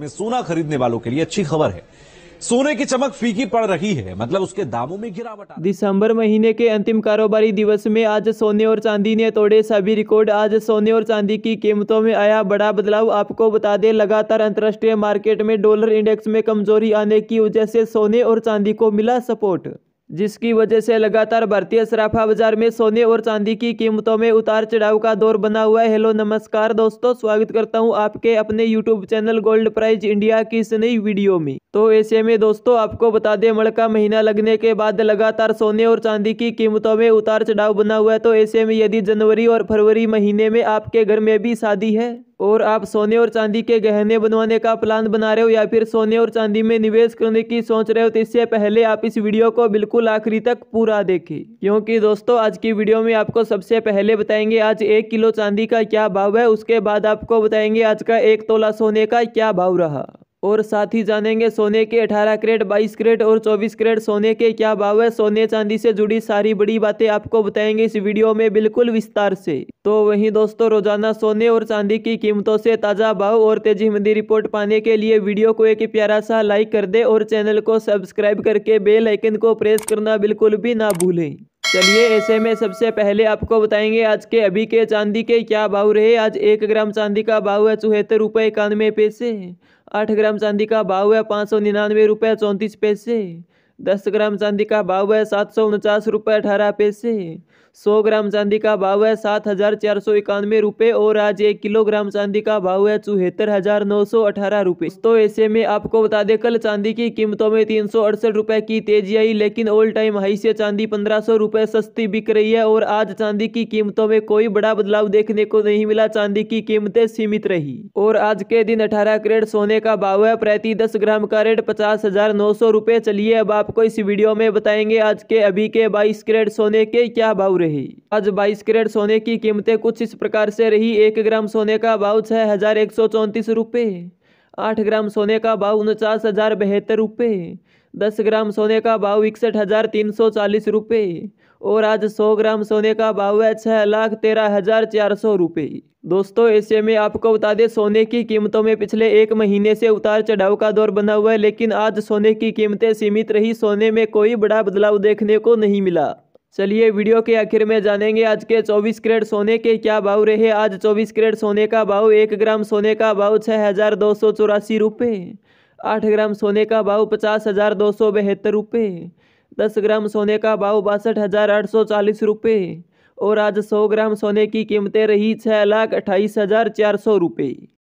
में सोना खरीदने वालों के लिए अच्छी खबर है सोने की चमक फीकी पड़ रही है मतलब उसके दामों में गिरावट दिसंबर महीने के अंतिम कारोबारी दिवस में आज सोने और चांदी ने तोड़े सभी रिकॉर्ड आज सोने और चांदी की कीमतों में आया बड़ा बदलाव आपको बता दें लगातार अंतर्राष्ट्रीय मार्केट में डॉलर इंडेक्स में कमजोरी आने की वजह से सोने और चांदी को मिला सपोर्ट जिसकी वजह से लगातार भारतीय सराफा बाजार में सोने और चांदी की कीमतों में उतार चढ़ाव का दौर बना हुआ है हेलो नमस्कार दोस्तों स्वागत करता हूं आपके अपने YouTube channel Gold Prize India की इस नई वीडियो में तो ऐसे में दोस्तों आपको बता दें मड़ का महीना लगने के बाद लगातार सोने और चांदी की कीमतों में उतार चढ़ाव बना हुआ है तो ऐसे में यदि जनवरी और फरवरी महीने में आपके घर में भी शादी है और आप सोने और चांदी के गहने बनवाने का प्लान बना रहे हो या फिर सोने और चांदी में निवेश करने की सोच रहे हो तो इससे पहले आप इस वीडियो को बिल्कुल आखिरी तक पूरा देखें क्योंकि दोस्तों आज की वीडियो में आपको सबसे पहले बताएंगे आज एक किलो चांदी का क्या भाव है उसके बाद आपको बताएंगे आज का एक तोला सोने का क्या भाव रहा और साथ ही जानेंगे सोने के 18 करेट 22 करेट और 24 करेट सोने के क्या भाव है सोने चांदी से जुड़ी सारी बड़ी बातें आपको बताएंगे इस वीडियो में बिल्कुल विस्तार से तो वहीं दोस्तों रोजाना सोने और चांदी की कीमतों से ताज़ा भाव और तेजी मंदी रिपोर्ट पाने के लिए वीडियो को एक प्यारा सा लाइक कर दे और चैनल को सब्सक्राइब करके बेलाइकन को प्रेस करना बिल्कुल भी ना भूलें चलिए ऐसे में सबसे पहले आपको बताएंगे आज के अभी के चांदी के क्या भाव रहे आज एक ग्राम चांदी का भाव है चौहत्तर रुपये इक्यानवे पैसे आठ ग्राम चांदी का भाव है पाँच सौ निन्यानवे रुपये चौंतीस पैसे दस ग्राम चांदी का भाव है सात सौ उनचास रुपये अठारह पैसे सौ ग्राम चांदी का भाव है सात हजार चार सौ इक्यानवे रुपये और आज एक किलोग्राम चांदी का भाव है चौहत्तर हजार नौ सौ अठारह रुपये तो ऐसे में आपको बता दें कल चांदी की कीमतों में तीन सौ अड़सठ रुपये की तेजी आई लेकिन ऑल टाइम हाई से चांदी पंद्रह सौ रुपये सस्ती बिक रही है और आज चांदी की कीमतों में कोई बड़ा बदलाव देखने को नहीं मिला चांदी की कीमतें सीमित रही और आज के दिन अठारह करेट सोने का भाव है प्रति दस ग्राम का रेट पचास हजार नौ सौ रुपये चलिए अब आप आपको इस वीडियो में बताएंगे आज के अभी के 22 कैरेट सोने के क्या भाव रही आज 22 कैरेट सोने की कीमतें कुछ इस प्रकार से रही एक ग्राम सोने का भाव छह हजार एक सौ चौंतीस रूपए आठ ग्राम सोने का भाव उनचास हजार बहत्तर रुपये दस ग्राम सोने का भाव इकसठ हजार तीन सौ चालीस रुपये और आज सौ ग्राम सोने का भाव है छः लाख तेरह हजार चार सौ रुपये दोस्तों ऐसे में आपको बता दें सोने की कीमतों में पिछले एक महीने से उतार चढ़ाव का दौर बना हुआ है लेकिन आज सोने की कीमतें सीमित रही सोने में कोई बड़ा बदलाव देखने को नहीं मिला चलिए वीडियो के आखिर में जानेंगे आज के 24 करेट सोने के क्या भाव रहे आज 24 करेट सोने का भाव एक ग्राम सोने का भाव छः हज़ार दो सौ चौरासी रुपये आठ ग्राम सोने का भाव पचास हज़ार दो सौ बहत्तर रुपये दस ग्राम सोने का भाव बासठ हज़ार आठ सौ चालीस रुपये और आज सौ ग्राम सोने की कीमतें रही छः लाख अट्ठाईस हज़ार चार सौ रुपये